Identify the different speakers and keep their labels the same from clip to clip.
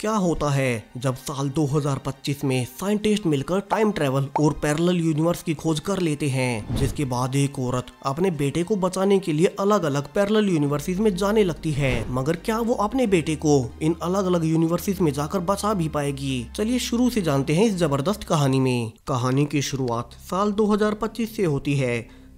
Speaker 1: क्या होता है जब साल 2025 में साइंटिस्ट मिलकर टाइम ट्रेवल और पैरेलल यूनिवर्स की खोज कर लेते हैं जिसके बाद एक औरत अपने बेटे को बचाने के लिए अलग अलग पैरेलल यूनिवर्सिटीज में जाने लगती है मगर क्या वो अपने बेटे को इन अलग अलग यूनिवर्सिटीज में जाकर बचा भी पाएगी चलिए शुरू से जानते हैं इस जबरदस्त कहानी में कहानी की शुरुआत साल दो हजार होती है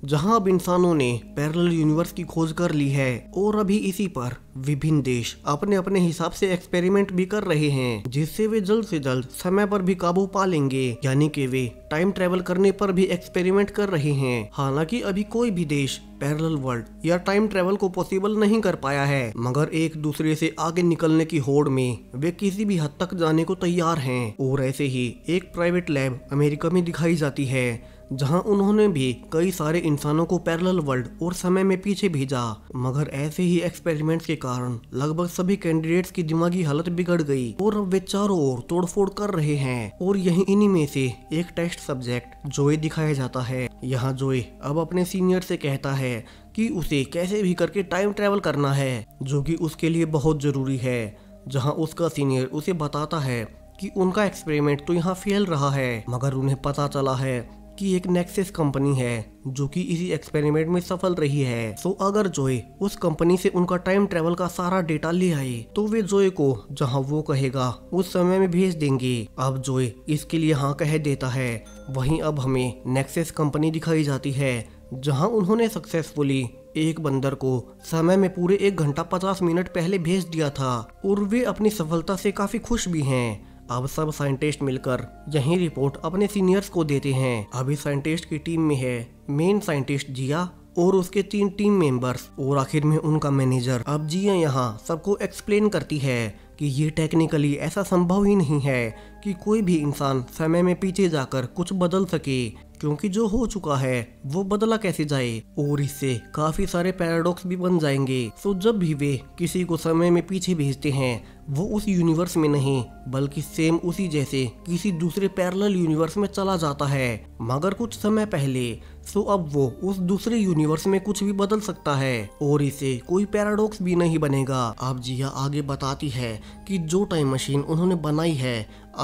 Speaker 1: जहां अब इंसानों ने पैरेलल यूनिवर्स की खोज कर ली है और अभी इसी पर विभिन्न देश अपने अपने हिसाब से एक्सपेरिमेंट भी कर रहे हैं जिससे वे जल्द से जल्द समय पर भी काबू पा लेंगे यानी कि वे टाइम ट्रेवल करने पर भी एक्सपेरिमेंट कर रहे हैं हालांकि अभी कोई भी देश पैरेलल वर्ल्ड या टाइम ट्रेवल को पॉसिबल नहीं कर पाया है मगर एक दूसरे से आगे निकलने की होड़ में वे किसी भी हद तक जाने को तैयार हैं और ऐसे ही एक प्राइवेट लैब अमेरिका में दिखाई जाती है जहां उन्होंने भी कई सारे इंसानों को पैरेलल वर्ल्ड और समय में पीछे भेजा मगर ऐसे ही एक्सपेरिमेंट्स के कारण लगभग सभी कैंडिडेट्स की दिमागी हालत बिगड़ गई और अब वे चारों ओर तोड़फोड़ कर रहे हैं और यही इन्हीं में से एक टेस्ट सब्जेक्ट जोए दिखाया जाता है यहाँ जोए अब अपने सीनियर से कहता है कि उसे कैसे भी करके टाइम ट्रेवल करना है जो कि उसके लिए बहुत जरूरी है जहाँ उसका सीनियर उसे बताता है कि उनका एक्सपेरिमेंट तो यहाँ फेल रहा है मगर उन्हें पता चला है की एक नेक्सेस कंपनी है जो कि इसी एक्सपेरिमेंट में सफल रही है सो अगर जोए उस कंपनी से उनका टाइम ट्रेवल का सारा डेटा ले आए तो वे जोए को जहां वो कहेगा उस समय में भेज देंगे अब जोए इसके लिए हाँ कह देता है वहीं अब हमें नेक्सेस कंपनी दिखाई जाती है जहां उन्होंने सक्सेसफुली एक बंदर को समय में पूरे एक घंटा पचास मिनट पहले भेज दिया था और वे अपनी सफलता से काफी खुश भी हैं अब सब साइंटिस्ट मिलकर यही रिपोर्ट अपने सीनियर्स को देते हैं अभी साइंटिस्ट की टीम में है मेन साइंटिस्ट जिया और उसके तीन टीम मेंबर्स और आखिर में उनका मैनेजर अब जिया यहाँ सबको एक्सप्लेन करती है कि ये टेक्निकली ऐसा संभव ही नहीं है कि कोई भी इंसान समय में पीछे जाकर कुछ बदल सके क्योंकि जो हो चुका है वो बदला कैसे जाए और इससे काफी सारे पैराडॉक्स भी बन जाएंगे सो जब भी वे किसी को समय में पीछे भेजते हैं वो उस यूनिवर्स में नहीं बल्कि सेम उसी जैसे किसी दूसरे पैरेलल यूनिवर्स में चला जाता है मगर कुछ समय पहले सो तो अब वो उस दूसरे यूनिवर्स में कुछ भी बदल सकता है और इसे कोई पैराडॉक्स भी नहीं बनेगा अब जिया आगे बताती है कि जो टाइम मशीन उन्होंने बनाई है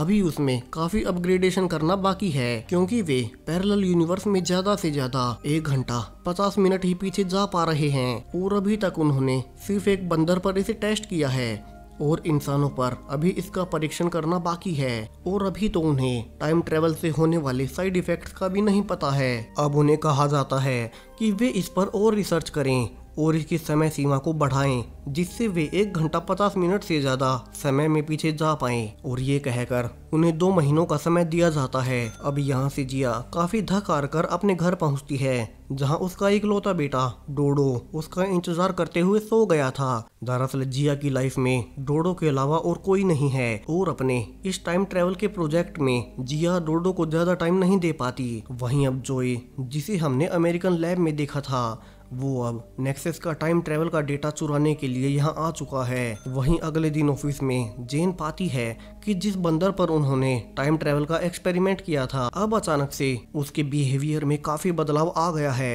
Speaker 1: अभी उसमें काफी अपग्रेडेशन करना बाकी है क्योंकि वे पैरेलल यूनिवर्स में ज्यादा से ज्यादा एक घंटा पचास मिनट ही पीछे जा पा रहे हैं और अभी तक उन्होंने सिर्फ एक बंदर पर इसे टेस्ट किया है और इंसानों पर अभी इसका परीक्षण करना बाकी है और अभी तो उन्हें टाइम ट्रेवल से होने वाले साइड इफेक्ट्स का भी नहीं पता है अब उन्हें कहा जाता है कि वे इस पर और रिसर्च करें और इसकी समय सीमा को बढ़ाएं जिससे वे एक घंटा पचास मिनट से ज्यादा समय में पीछे जा पाए और ये कहकर उन्हें दो महीनों का समय दिया जाता है अब यहाँ से जिया काफी धक हार कर अपने घर पहुँचती है जहाँ उसका इकलौता बेटा डोडो उसका इंतजार करते हुए सो गया था दरअसल जिया की लाइफ में डोडो के अलावा और कोई नहीं है और अपने इस टाइम ट्रेवल के प्रोजेक्ट में जिया डोडो को ज्यादा टाइम नहीं दे पाती वही अब जोई जिसे हमने अमेरिकन लैब में देखा था वो अब नेक्सेस का टाइम ट्रेवल का डेटा चुराने के लिए यहाँ आ चुका है वहीं अगले दिन ऑफिस में जेन पाती है कि जिस बंदर पर उन्होंने टाइम ट्रेवल का एक्सपेरिमेंट किया था अब अचानक से उसके बिहेवियर में काफी बदलाव आ गया है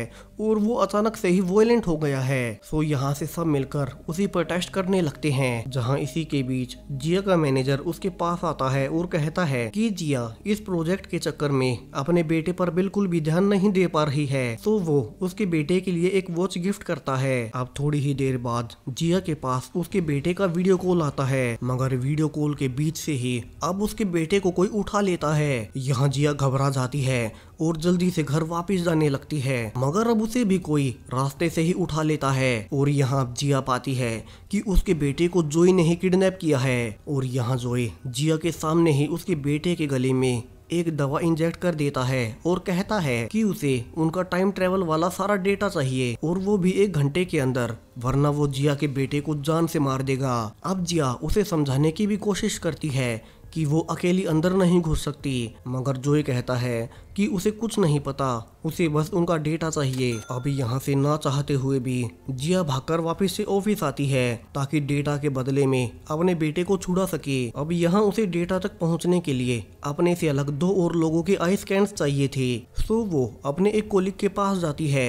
Speaker 1: और वो अचानक से ही वोलेंट हो गया है सो यहाँ से सब मिलकर उसी पर टेस्ट करने लगते हैं जहाँ इसी के बीच जिया का मैनेजर उसके पास आता है और कहता है कि जिया इस प्रोजेक्ट के चक्कर में अपने बेटे पर बिल्कुल भी ध्यान नहीं दे पा रही है तो वो उसके बेटे के लिए एक वॉच गिफ्ट करता है अब थोड़ी ही देर बाद जिया के पास उसके बेटे का वीडियो कॉल आता है मगर वीडियो कॉल के बीच से ही अब उसके बेटे को कोई उठा लेता है यहाँ जिया घबरा जाती है और जल्दी से घर वापस जाने लगती है मगर अब उसे भी कोई रास्ते से ही उठा लेता है और यहाँ जिया पाती है कि उसके बेटे को जोई ने ही किडनैप किया है और यहाँ जोई जिया के सामने ही उसके बेटे के गले में एक दवा इंजेक्ट कर देता है और कहता है कि उसे उनका टाइम ट्रेवल वाला सारा डेटा चाहिए और वो भी एक घंटे के अंदर वरना वो जिया के बेटे को जान से मार देगा अब जिया उसे समझाने की भी कोशिश करती है कि वो अकेली अंदर नहीं घुस सकती मगर ये कहता है कि उसे कुछ नहीं पता उसे बस उनका डेटा चाहिए अभी यहाँ से ना चाहते हुए भी जिया भागकर वापस से ऑफिस आती है ताकि डेटा के बदले में अपने बेटे को छुड़ा सके अब यहाँ उसे डेटा तक पहुँचने के लिए अपने से अलग दो और लोगों के आई स्कैन चाहिए थे सो वो अपने एक कोलिक के पास जाती है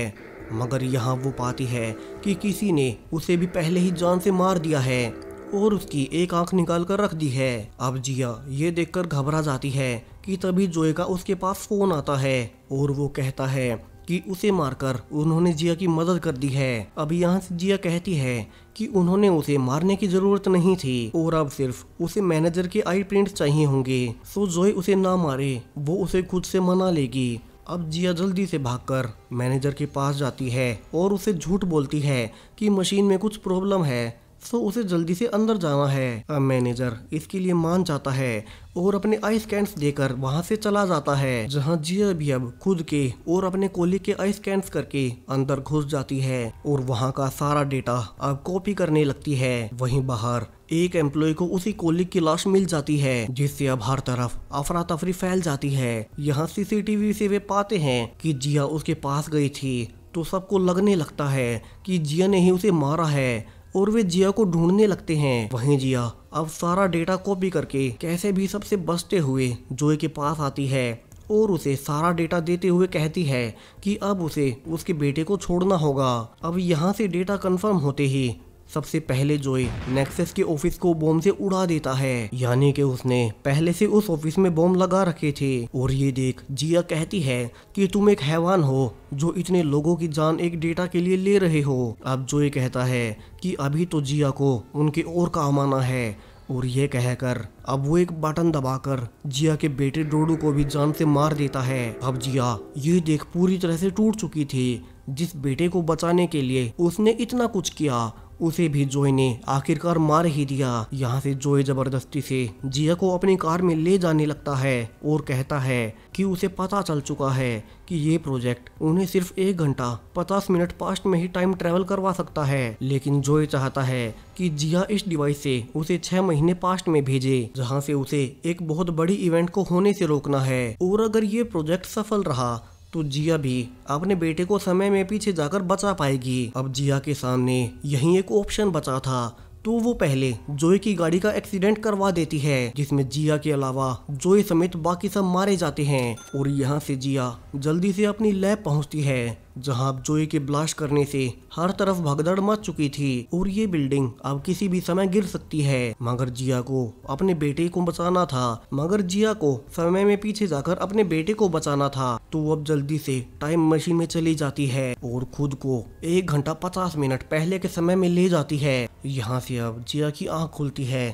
Speaker 1: मगर यहाँ वो पाती है कि किसी ने उसे भी पहले ही जान से मार दिया है और उसकी एक आंख निकाल कर रख दी है अब जिया ये देखकर घबरा जाती है कि तभी जोए का उसके पास फोन आता है और वो कहता है कि उसे मारकर उन्होंने जिया की मदद कर दी है अब यहाँ से जिया कहती है कि उन्होंने उसे मारने की जरूरत नहीं थी और अब सिर्फ उसे मैनेजर के आई प्रिंट चाहिए होंगे सो जोए उसे ना मारे वो उसे खुद से मना लेगी अब जिया जल्दी से भागकर मैनेजर के पास जाती है और उसे झूठ बोलती है कि मशीन में कुछ प्रॉब्लम है सो तो उसे जल्दी से अंदर जाना है मैनेजर इसके लिए मान जाता है और अपने आइस कैंस देकर वहाँ से चला जाता है जहाँ जिया भी अब खुद के और अपने कोली के आइस कैंस करके अंदर घुस जाती है और वहाँ का सारा डेटा अब कॉपी करने लगती है वहीं बाहर एक एम्प्लॉय को उसी कोलिक की लाश मिल जाती है जिससे अब हर तरफ अफरा तफरी फैल जाती है यहाँ सीसीटीवी से वे पाते हैं कि जिया उसके पास गई थी तो सबको लगने लगता है कि जिया ने ही उसे मारा है और वे जिया को ढूंढने लगते हैं वहीं जिया अब सारा डेटा कॉपी करके कैसे भी सबसे बचते हुए जोए के पास आती है और उसे सारा डेटा देते हुए कहती है कि अब उसे उसके बेटे को छोड़ना होगा अब यहाँ से डेटा कंफर्म होते ही सबसे पहले जोई नेक्सेस के ऑफिस को बॉम्ब से उड़ा देता है यानी कि उसने पहले से उस ऑफिस में बॉम्ब लगा रखे थे और ये देख जिया कहती है कि तुम एक हैवान हो जो इतने लोगों की जान एक डेटा के लिए ले रहे हो अब जोई कहता है कि अभी तो जिया को उनके और काम आना है और ये कहकर अब वो एक बटन दबाकर जिया के बेटे डोडू को भी जान से मार देता है अब जिया ये देख पूरी तरह से टूट चुकी थी जिस बेटे को बचाने के लिए उसने इतना कुछ किया उसे भी जोए ने आखिरकार मार ही दिया यहाँ से जोए जबरदस्ती से जिया को अपनी कार में ले जाने लगता है और कहता है कि उसे पता चल चुका है कि ये प्रोजेक्ट उन्हें सिर्फ एक घंटा पचास मिनट पास्ट में ही टाइम ट्रेवल करवा सकता है लेकिन जोए चाहता है कि जिया इस डिवाइस से उसे छह महीने पास्ट में भेजे जहाँ से उसे एक बहुत बड़ी इवेंट को होने से रोकना है और अगर ये प्रोजेक्ट सफल रहा तो जिया भी अपने बेटे को समय में पीछे जाकर बचा पाएगी अब जिया के सामने यही एक ऑप्शन बचा था तो वो पहले जोए की गाड़ी का एक्सीडेंट करवा देती है जिसमें जिया के अलावा जोए समेत बाकी सब मारे जाते हैं और यहाँ से जिया जल्दी से अपनी लैब पहुँचती है जहां जोई के ब्लास्ट करने से हर तरफ भगदड़ मच चुकी थी और ये बिल्डिंग अब किसी भी समय गिर सकती है मगर जिया को अपने बेटे को बचाना था मगर जिया को समय में पीछे जाकर अपने बेटे को बचाना था तो अब जल्दी से टाइम मशीन में चली जाती है और खुद को एक घंटा पचास मिनट पहले के समय में ले जाती है यहाँ से अब जिया की आँख खुलती है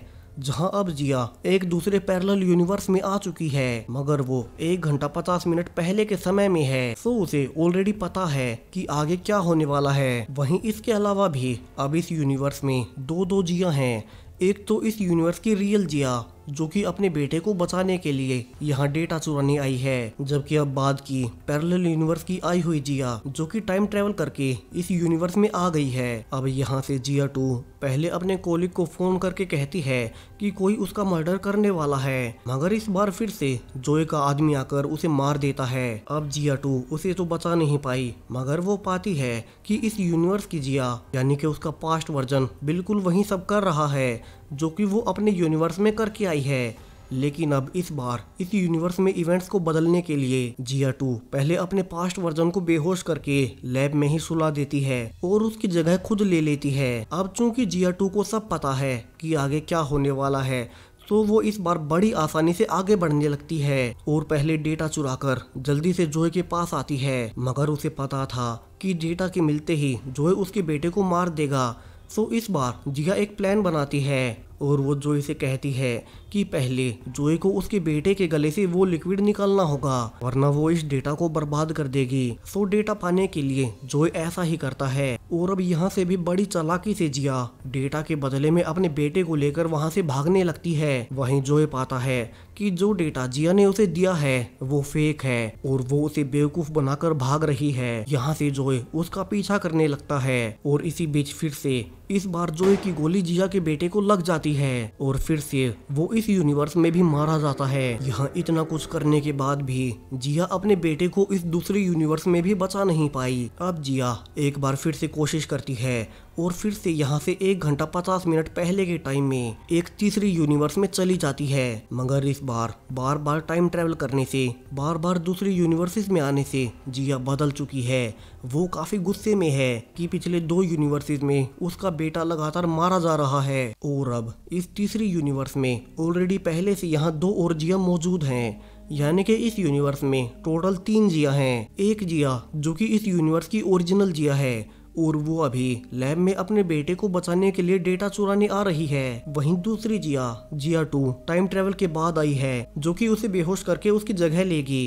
Speaker 1: जहां अब जिया एक दूसरे पैरेलल यूनिवर्स में आ चुकी है मगर वो एक घंटा पचास मिनट पहले के समय में है सो उसे ऑलरेडी पता है कि आगे क्या होने वाला है वहीं इसके अलावा भी अब इस यूनिवर्स में दो दो जिया हैं एक तो इस यूनिवर्स की रियल जिया जो कि अपने बेटे को बचाने के लिए यहाँ डेटा चुराने आई है जबकि अब बाद की पैरल यूनिवर्स की आई हुई जिया जो कि टाइम ट्रेवल करके इस यूनिवर्स में आ गई है अब यहाँ से जिया टू पहले अपने कोलिक को फोन करके कहती है कि कोई उसका मर्डर करने वाला है मगर इस बार फिर से जोए का आदमी आकर उसे मार देता है अब जिया टू उसे तो बचा नहीं पाई मगर वो पाती है कि इस यूनिवर्स की जिया यानी कि उसका पास्ट वर्जन बिल्कुल वही सब कर रहा है जो कि वो अपने यूनिवर्स में करके आई है लेकिन अब इस बार इस यूनिवर्स में इवेंट्स को बदलने के लिए जिया टू पहले अपने पास्ट वर्जन को बेहोश करके लैब में ही सुला देती है और उसकी जगह खुद ले लेती है अब चूंकि जिया टू को सब पता है कि आगे क्या होने वाला है तो वो इस बार बड़ी आसानी से आगे बढ़ने लगती है और पहले डेटा चुराकर जल्दी से जोहे के पास आती है मगर उसे पता था कि डेटा के मिलते ही जोहे उसके बेटे को मार देगा सो इस बार जिया एक प्लान बनाती है और वो जोई से कहती है कि पहले जोई को उसके बेटे के गले से वो लिक्विड निकालना होगा वरना वो इस डेटा को बर्बाद कर देगी सो डेटा पाने के लिए जोई ऐसा ही करता है और अब यहाँ से भी बड़ी चालाकी से जिया डेटा के बदले में अपने बेटे को लेकर वहाँ से भागने लगती है वहीं जोई पाता है कि जो डेटा जिया ने उसे दिया है वो फेक है और वो उसे बेवकूफ बनाकर भाग रही है यहाँ से जोए उसका पीछा करने लगता है और इसी बीच फिर से इस बार जोए की गोली जिया के बेटे को लग जाती है और फिर से वो इस यूनिवर्स में भी मारा जाता है यहाँ इतना कुछ करने के बाद भी जिया अपने बेटे को इस दूसरे यूनिवर्स में भी बचा नहीं पाई अब जिया एक बार फिर से कोशिश करती है और फिर से यहाँ से एक घंटा पचास मिनट पहले के टाइम में एक तीसरी यूनिवर्स में चली जाती है मगर इस बार बार बार टाइम ट्रेवल करने से बार बार दूसरी यूनिवर्सिस में आने से जिया बदल चुकी है वो काफी गुस्से में है कि पिछले दो यूनिवर्सिस में उसका बेटा लगातार मारा जा रहा है और अब इस तीसरी यूनिवर्स में ऑलरेडी पहले से यहाँ दो और जिया मौजूद है यानी कि इस यूनिवर्स में टोटल तीन जिया हैं एक जिया जो कि इस यूनिवर्स की ओरिजिनल जिया है और वो अभी लैब में अपने बेटे को बचाने के लिए डेटा चुराने आ रही है वहीं दूसरी Jiya Jiya two time travel के बाद आई है जो कि उसे बेहोश करके उसकी जगह लेगी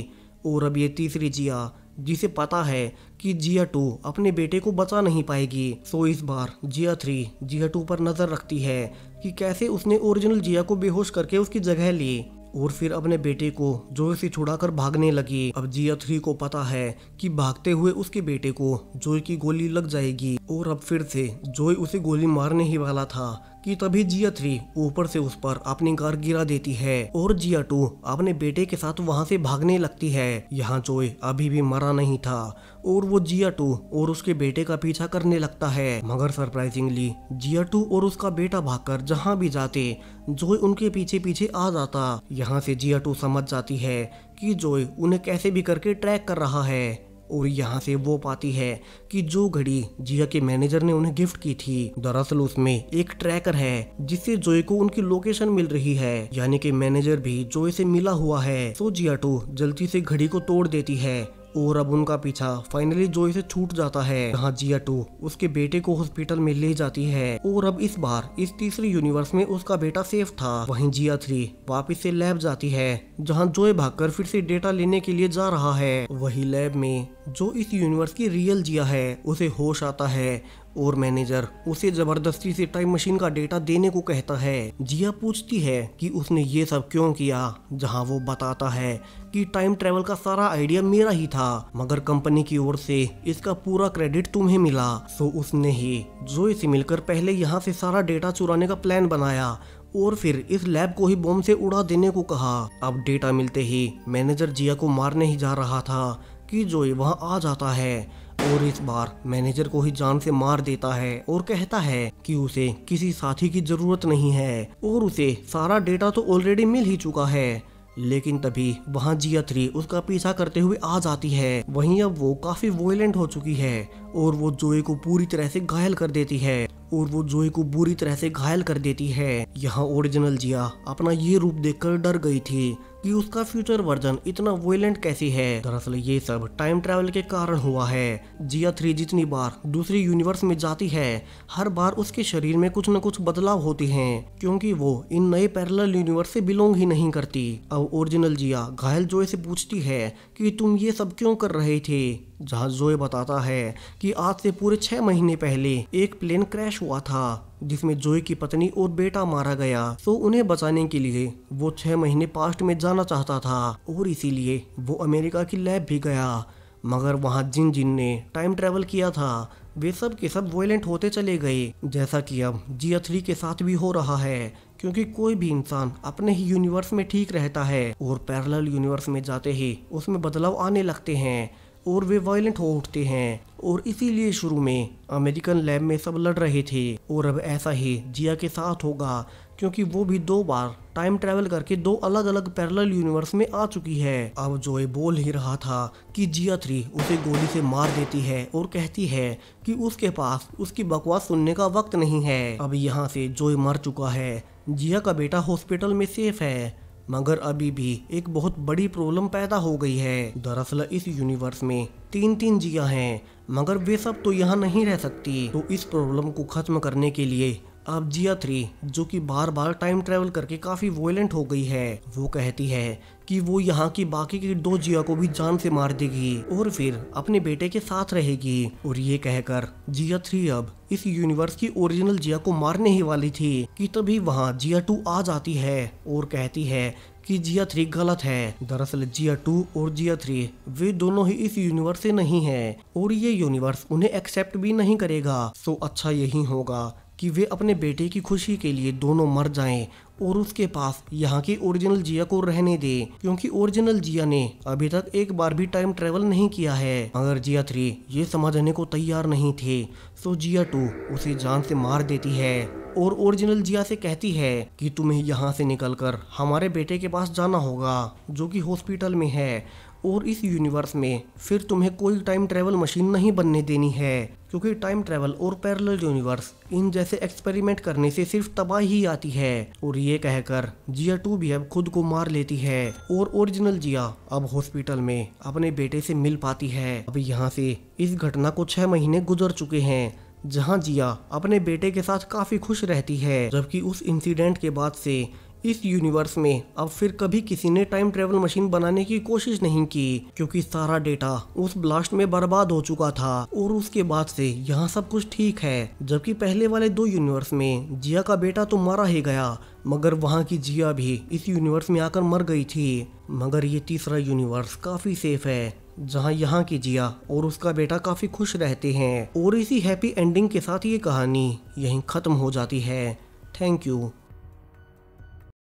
Speaker 1: और अब ये तीसरी जिया जिसे पता है कि जिया टू अपने बेटे को बचा नहीं पाएगी सो तो इस बार जिया थ्री जिया टू पर नजर रखती है कि कैसे उसने ओरिजिनल जिया को बेहोश करके उसकी जगह ली और फिर अपने बेटे को जोए से छुड़ाकर भागने लगी अब जिया थ्री को पता है कि भागते हुए उसके बेटे को जोई की गोली लग जाएगी और अब फिर से जोई उसे गोली मारने ही वाला था कि तभी जिया थ्री ऊपर से उस पर अपनी कार गिरा देती है और जिया टू अपने बेटे के साथ वहां से भागने लगती है यहाँ जोए अभी भी मरा नहीं था और वो जिया टू और उसके बेटे का पीछा करने लगता है मगर सरप्राइजिंगली जिया टू और उसका बेटा भागकर जहाँ भी जाते जोए उनके पीछे पीछे आ जाता यहाँ से जिया टू समझ जाती है कि जोए उन्हें कैसे भी करके ट्रैक कर रहा है और यहाँ से वो पाती है कि जो घड़ी जिया के मैनेजर ने उन्हें गिफ्ट की थी दरअसल उसमें एक ट्रैकर है जिससे जोए को उनकी लोकेशन मिल रही है यानी कि मैनेजर भी जोए से मिला हुआ है तो जिया टू जल्दी से घड़ी को तोड़ देती है और अब उनका पीछा फाइनली जोई से छूट जाता है जहाँ जिया टू उसके बेटे को हॉस्पिटल में ले जाती है और अब इस बार इस तीसरे यूनिवर्स में उसका बेटा सेफ था वहीं जिया थ्री वापिस से लैब जाती है जहाँ जोए भागकर फिर से डेटा लेने के लिए जा रहा है वही लैब में जो इस यूनिवर्स की रियल जिया है उसे होश आता है और मैनेजर उसे जबरदस्ती से टाइम मशीन का डेटा देने को कहता है जिया पूछती है कि उसने ये सब क्यों किया जहां वो बताता है कि टाइम ट्रेवल का सारा आइडिया मेरा ही था मगर कंपनी की ओर से इसका पूरा क्रेडिट तुम्हें मिला सो उसने ही जो इसे मिलकर पहले यहाँ से सारा डेटा चुराने का प्लान बनाया और फिर इस लैब को ही बॉम्ब से उड़ा देने को कहा अब डेटा मिलते ही मैनेजर जिया को मारने ही जा रहा था कि जोई वहाँ आ जाता है और इस बार मैनेजर को ही जान से मार देता है और कहता है कि उसे किसी साथी की जरूरत नहीं है और उसे सारा डेटा तो ऑलरेडी मिल ही चुका है लेकिन तभी वहां जिया थ्री उसका पीछा करते हुए आ जाती है वहीं अब वो काफी वोयलेंट हो चुकी है और वो जोए को पूरी तरह से घायल कर देती है और वो जोए को बुरी तरह से घायल कर देती है यहाँ ओरिजिनल जिया अपना ये रूप देखकर डर गई थी कि उसका फ्यूचर वर्जन इतना वोलेंट कैसी है दरअसल ये सब टाइम ट्रैवल के कारण हुआ है जिया थ्री जितनी बार दूसरी यूनिवर्स में जाती है हर बार उसके शरीर में कुछ न कुछ बदलाव होते हैं क्योंकि वो इन नए पैरल यूनिवर्स से बिलोंग ही नहीं करती अब ओरिजिनल जिया घायल जोए से पूछती है कि तुम ये सब क्यों कर रहे थे जहाँ जोए बताता है कि आज से पूरे छह महीने पहले एक प्लेन क्रैश हुआ था जिसमें जोई की पत्नी और बेटा मारा गया तो उन्हें बचाने के लिए वो छह महीने पास्ट में जाना चाहता था और इसीलिए वो अमेरिका की लैब भी गया मगर वहाँ जिन जिन ने टाइम ट्रेवल किया था वे सब के सब वायलेंट होते चले गए जैसा कि अब जिया थ्री के साथ भी हो रहा है क्योंकि कोई भी इंसान अपने ही यूनिवर्स में ठीक रहता है और पैरेलल यूनिवर्स में जाते ही उसमें बदलाव आने लगते हैं और वे वायलेंट हो उठते हैं और इसीलिए शुरू में अमेरिकन लैब में सब लड़ रहे थे और अब ऐसा ही जिया के साथ होगा क्योंकि वो भी दो बार टाइम ट्रेवल करके दो अलग अलग पैरेलल यूनिवर्स में आ चुकी है अब जोए बोल ही रहा था कि जिया थ्री उसे गोली से मार देती है और कहती है कि उसके पास उसकी बकवास सुनने का वक्त नहीं है अब यहाँ से जोए मर चुका है जिया का बेटा हॉस्पिटल में सेफ है मगर अभी भी एक बहुत बड़ी प्रॉब्लम पैदा हो गई है दरअसल इस यूनिवर्स में तीन तीन जिया हैं मगर वे सब तो यहाँ नहीं रह सकती तो इस प्रॉब्लम को खत्म करने के लिए अब जिया थ्री जो कि बार बार टाइम ट्रेवल करके काफ़ी वोयलेंट हो गई है वो कहती है कि वो यहाँ की बाकी की दो जिया को भी जान से मार देगी और फिर अपने बेटे के साथ रहेगी और ये कहकर जिया थ्री अब इस यूनिवर्स की ओरिजिनल जिया को मारने ही वाली थी कि तभी वहाँ जिया टू आ जाती है और कहती है कि जिया थ्री गलत है दरअसल जिया टू और जिया थ्री वे दोनों ही इस यूनिवर्स से नहीं है और ये यूनिवर्स उन्हें एक्सेप्ट भी नहीं करेगा सो अच्छा यही होगा कि वे अपने बेटे की खुशी के लिए दोनों मर जाएं और उसके पास यहाँ की ओरिजिनल जिया को रहने दे क्योंकि ओरिजिनल जिया ने अभी तक एक बार भी टाइम ट्रेवल नहीं किया है मगर जिया थ्री ये समझने को तैयार नहीं थे सो तो जिया टू उसे जान से मार देती है और ओरिजिनल जिया से कहती है कि तुम्हें यहाँ से निकलकर हमारे बेटे के पास जाना होगा जो कि हॉस्पिटल में है और इस यूनिवर्स में फिर तुम्हें कोई टाइम ट्रेवल मशीन नहीं बनने देनी है क्योंकि टाइम ट्रेवल और पैरेलल यूनिवर्स इन जैसे एक्सपेरिमेंट करने से सिर्फ तबाही ही आती है और ये कहकर जिया टू भी अब खुद को मार लेती है और ओरिजिनल जिया अब हॉस्पिटल में अपने बेटे से मिल पाती है अब यहाँ से इस घटना को छह महीने गुजर चुके हैं जहाँ जिया अपने बेटे के साथ काफी खुश रहती है जबकि उस इंसिडेंट के बाद से इस यूनिवर्स में अब फिर कभी किसी ने टाइम ट्रेवल मशीन बनाने की कोशिश नहीं की क्योंकि सारा डेटा उस ब्लास्ट में बर्बाद हो चुका था और उसके बाद से यहाँ सब कुछ ठीक है जबकि पहले वाले दो यूनिवर्स में जिया का बेटा तो मारा ही गया मगर वहाँ की जिया भी इस यूनिवर्स में आकर मर गई थी मगर ये तीसरा यूनिवर्स काफी सेफ है जहाँ यहाँ की जिया और उसका बेटा काफी खुश रहते हैं और इसी हैप्पी एंडिंग के साथ ये कहानी यहीं खत्म हो जाती है थैंक यू